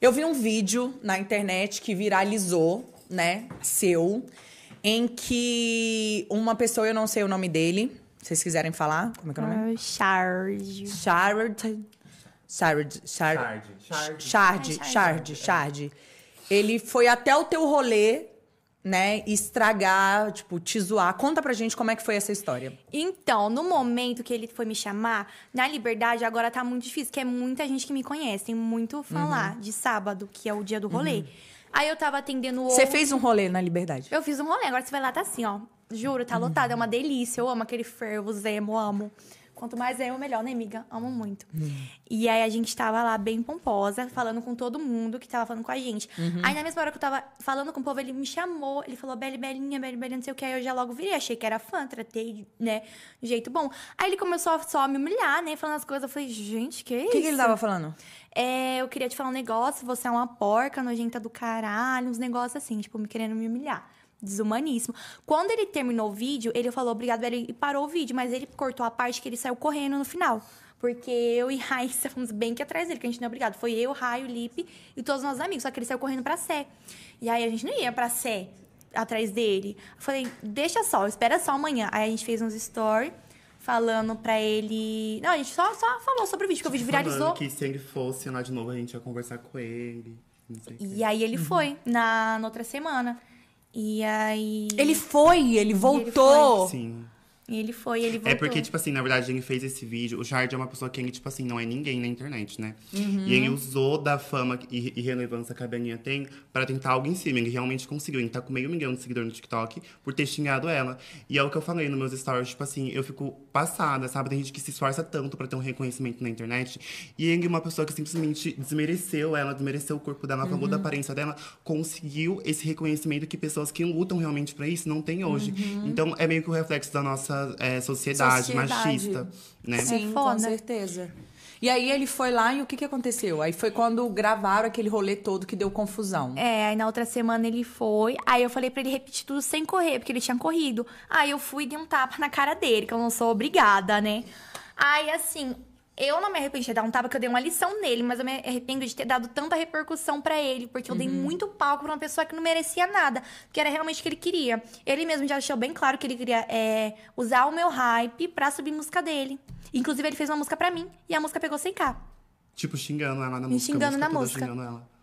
Eu vi um vídeo na internet que viralizou, né, seu, em que uma pessoa, eu não sei o nome dele, se vocês quiserem falar, como é que é o nome? Charge. Charge. Charge. Shard, Shard, Shard, Shard, Shard, Ele foi até o teu rolê né, estragar, tipo, te zoar. Conta pra gente como é que foi essa história. Então, no momento que ele foi me chamar, na Liberdade agora tá muito difícil, que é muita gente que me conhece, tem muito falar uhum. de sábado, que é o dia do uhum. rolê. Uhum. Aí eu tava atendendo o. Você fez um rolê na Liberdade? Eu fiz um rolê, agora você vai lá, tá assim, ó. Juro, tá uhum. lotado, é uma delícia. Eu amo aquele fervo, Zemo, amo. Quanto mais eu, melhor, né, amiga? Amo muito. Uhum. E aí a gente tava lá bem pomposa, falando com todo mundo que tava falando com a gente. Uhum. Aí na mesma hora que eu tava falando com o povo, ele me chamou, ele falou, Beli, Belinha, Beli, Belinha, não sei o que. Aí eu já logo virei, achei que era fã, tratei, né, de jeito bom. Aí ele começou só a me humilhar, né, falando as coisas. Eu falei, gente, que isso? O que, que ele tava falando? É, eu queria te falar um negócio, você é uma porca, nojenta do caralho, uns negócios assim, tipo, me querendo me humilhar desumaníssimo. Quando ele terminou o vídeo, ele falou obrigado, e parou o vídeo, mas ele cortou a parte que ele saiu correndo no final. Porque eu e Raíssa fomos bem que atrás dele, que a gente não é obrigado. Foi eu, Raio, Lipe e todos os nossos amigos. Só que ele saiu correndo pra Sé. E aí a gente não ia pra Sé atrás dele. Eu falei, deixa só, espera só amanhã. Aí a gente fez uns stories falando pra ele. Não, a gente só, só falou sobre o vídeo, porque o vídeo viralizou. que se ele fosse lá de novo, a gente ia conversar com ele. E aí ele uhum. foi na, na outra semana. E aí. Ele foi, ele voltou. Ele foi. Sim. E ele foi, ele é voltou. É porque, tipo assim, na verdade, ele fez esse vídeo. O Jard é uma pessoa que ele, tipo assim, não é ninguém na internet, né? Uhum. E ele usou da fama e, e relevância que a Belinha tem para tentar algo em cima. Ele realmente conseguiu. Ele tá com meio milhão de seguidores no TikTok por ter xingado ela. E é o que eu falei nos meus stories, tipo assim, eu fico passada, sabe? Tem gente que se esforça tanto para ter um reconhecimento na internet. E ele, é uma pessoa que simplesmente desmereceu ela, desmereceu o corpo dela, falou uhum. da aparência dela, conseguiu esse reconhecimento que pessoas que lutam realmente para isso não têm hoje. Uhum. Então, é meio que o reflexo da nossa é, sociedade, sociedade, machista, né? Sim, é com certeza. E aí ele foi lá e o que, que aconteceu? Aí foi quando gravaram aquele rolê todo que deu confusão. É, aí na outra semana ele foi. Aí eu falei para ele repetir tudo sem correr, porque ele tinha corrido. Aí eu fui e dei um tapa na cara dele, que eu não sou obrigada, né? Aí assim, eu não me arrependo de ter dado um tapa, que eu dei uma lição nele, mas eu me arrependo de ter dado tanta repercussão para ele, porque eu uhum. dei muito palco pra uma pessoa que não merecia nada, que era realmente o que ele queria. Ele mesmo já deixou bem claro que ele queria é, usar o meu hype pra subir música dele. Inclusive, ele fez uma música para mim, e a música pegou sem k Tipo, xingando ela na Me música. Xingando música na música. Xingando ela.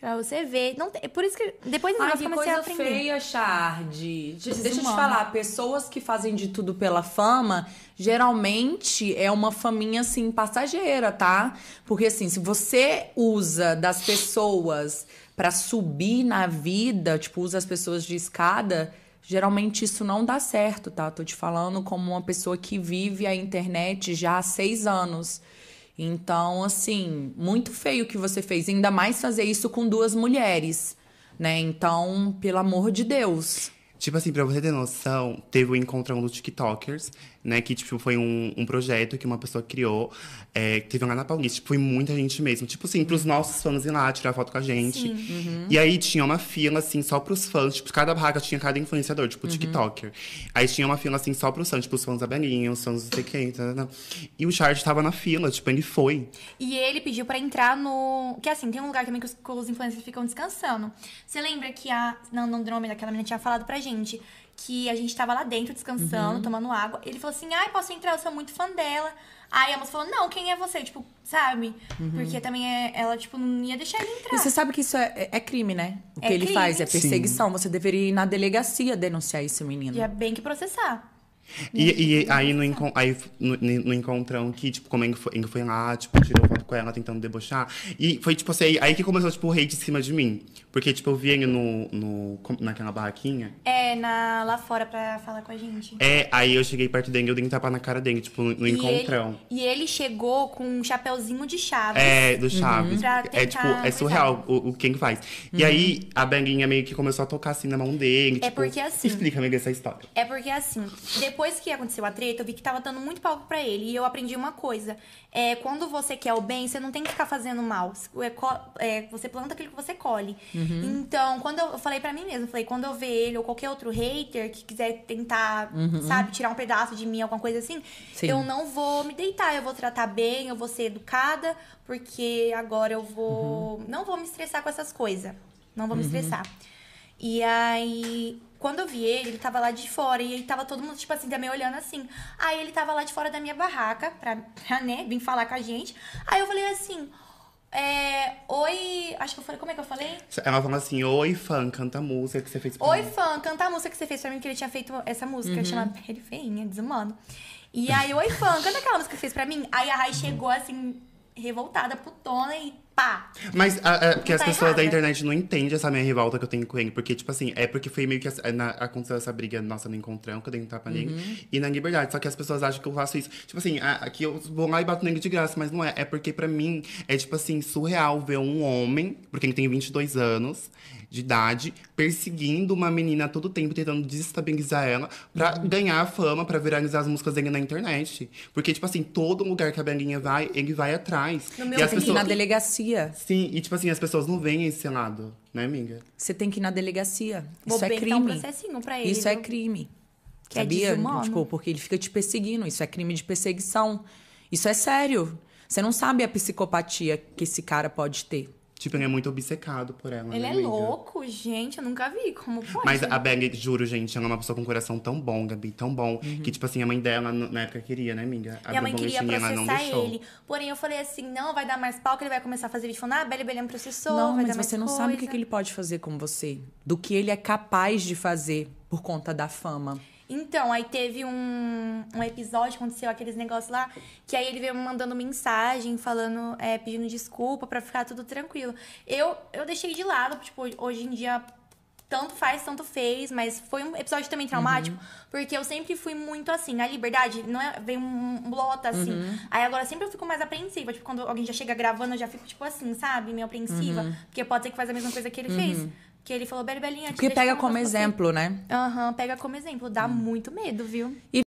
Pra você ver. Não tem... É por isso que depois Ai, que comecei a aprender. feia, Chard. Desumana. Deixa eu te falar, pessoas que fazem de tudo pela fama, geralmente é uma faminha, assim, passageira, tá? Porque, assim, se você usa das pessoas para subir na vida, tipo, usa as pessoas de escada, geralmente isso não dá certo, tá? Tô te falando como uma pessoa que vive a internet já há seis anos. Então, assim, muito feio o que você fez, ainda mais fazer isso com duas mulheres, né? Então, pelo amor de Deus. Tipo assim, pra você ter noção, teve o um Encontrão dos TikTokers, né? Que, tipo, foi um, um projeto que uma pessoa criou. É, teve lá na Paulista, tipo, foi muita gente mesmo. Tipo assim, pros uhum. nossos fãs ir lá tirar foto com a gente. Uhum. E aí tinha uma fila, assim, só pros fãs. Tipo, cada barraca tinha cada influenciador, tipo, uhum. TikToker. Aí tinha uma fila, assim, só pros fãs. Tipo, os fãs da Belinha, os fãs do sei quem, tá, tá, tá. E o Charles tava na fila, tipo, ele foi. E ele pediu pra entrar no... Que, assim, tem um lugar também que os, que os influencers ficam descansando. Você lembra que a... Não, não, o nome daquela menina tinha falado pra gente gente que a gente tava lá dentro descansando, uhum. tomando água. Ele falou assim: ai, posso entrar? Eu sou muito fã dela. Aí a moça falou: não, quem é você? Tipo, sabe? Uhum. Porque também é, ela, tipo, não ia deixar ele entrar. E você sabe que isso é, é, é crime, né? O é que ele crime. faz é perseguição. Sim. Você deveria ir na delegacia denunciar esse menino. E é bem que processar. E, e aí, no, encontro aí no, no, encontrão que, tipo, como ele foi, ele foi lá, tipo, tirou foto com ela, tentando debochar. E foi, tipo, assim, aí que começou, tipo, o rei de cima de mim. Porque, tipo, eu vi ele no, no, naquela barraquinha. É, na, lá fora pra falar com a gente. É, aí eu cheguei perto dele e eu dei um tapa na cara dele, tipo, no, no e encontrão. Ele, e ele chegou com um chapéuzinho de Chaves. É, do uhum. Chaves. Uhum. é, tipo, é surreal o, o quem faz. Uhum. E aí, a Benguinha meio que começou a tocar, assim, na mão dele. É tipo, porque assim... Explica, amiga, essa história. É porque, assim, depois que aconteceu a treta, eu vi que tava dando muito palco pra ele. E eu aprendi uma coisa. É, quando você quer o bem, você não tem que ficar fazendo mal. É, é você planta aquilo que você colhe. Uhum. Uhum. Então, quando eu, eu falei para mim mesma, falei, quando eu ver ele ou qualquer outro hater que quiser tentar, uhum. sabe, tirar um pedaço de mim, alguma coisa assim, Sim. eu não vou me deitar, eu vou tratar bem, eu vou ser educada, porque agora eu vou. Uhum. Não vou me estressar com essas coisas. Não vou me uhum. estressar. E aí, quando eu vi ele, ele tava lá de fora. E aí tava todo mundo, tipo assim, também olhando assim. Aí ele tava lá de fora da minha barraca, pra, pra né, vir falar com a gente. Aí eu falei assim: é, Oi. Acho que eu falei. Como é que eu falei? Ela falou assim: Oi, fã, canta a música que você fez pra Oi, mim. Oi, fã, canta a música que você fez pra mim, que ele tinha feito essa música, uhum. que chama Pele Feinha, Desumano. E aí, Oi, fã, canta aquela música que você fez pra mim. Aí a Rai chegou assim, revoltada, putona e pá. Tá. Mas a, a, as tá pessoas errada. da internet não entendem essa minha revolta que eu tenho com ele. Porque, tipo assim, é porque foi meio que na, aconteceu essa briga nossa no Encontrão, que eu dei um tapa nele. Uhum. E na Liberdade. Só que as pessoas acham que eu faço isso. Tipo assim, aqui eu vou lá e bato nele de graça. Mas não é. É porque pra mim é, tipo assim, surreal ver um homem, porque ele tem 22 anos de idade, perseguindo uma menina todo tempo, tentando desestabilizar ela pra uhum. ganhar fama, pra viralizar as músicas dele na internet. Porque, tipo assim, todo lugar que a Belinha vai, ele vai atrás. No meu e as pessoas... na delegacia delegacia. Sim, e tipo assim, as pessoas não veem esse lado, né, amiga? Você tem que ir na delegacia. Vou isso é crime. Um pra ele, isso é viu? é crime. Que é Sabia? É tipo, porque ele fica te perseguindo. Isso é crime de perseguição. Isso é sério. Você não sabe a psicopatia que esse cara pode ter. Tipo, ele é muito obcecado por ela. Ele né, é louco, gente. Eu nunca vi. Como pode? Mas a Bang, juro, gente, ela é uma pessoa com um coração tão bom, Gabi, tão bom. Uhum. Que, tipo assim, a mãe dela na época queria, né, amiga? A mãe queria processar ele. Porém, eu falei assim: não, vai dar mais pau que ele vai começar a fazer vídeo falando, ah, Belly Belém processou. Não, mas você não coisa. sabe o que, que ele pode fazer com você. Do que ele é capaz de fazer por conta da fama. Então, aí teve um, um episódio, aconteceu aqueles negócios lá, que aí ele veio me mandando mensagem, falando, é, pedindo desculpa para ficar tudo tranquilo. Eu, eu deixei de lado, tipo, hoje em dia tanto faz, tanto fez, mas foi um episódio também uhum. traumático, uhum. porque eu sempre fui muito assim, na liberdade, não é, vem um lota assim. Uhum. Aí agora sempre eu fico mais apreensiva, tipo, quando alguém já chega gravando, eu já fico tipo assim, sabe, meio apreensiva, uhum. porque pode ser que faz a mesma coisa que ele fez. Uhum. Que ele falou, Berbelinha, te Porque pega como exemplo, né? Aham, pega como exemplo. Dá hum. muito medo, viu? E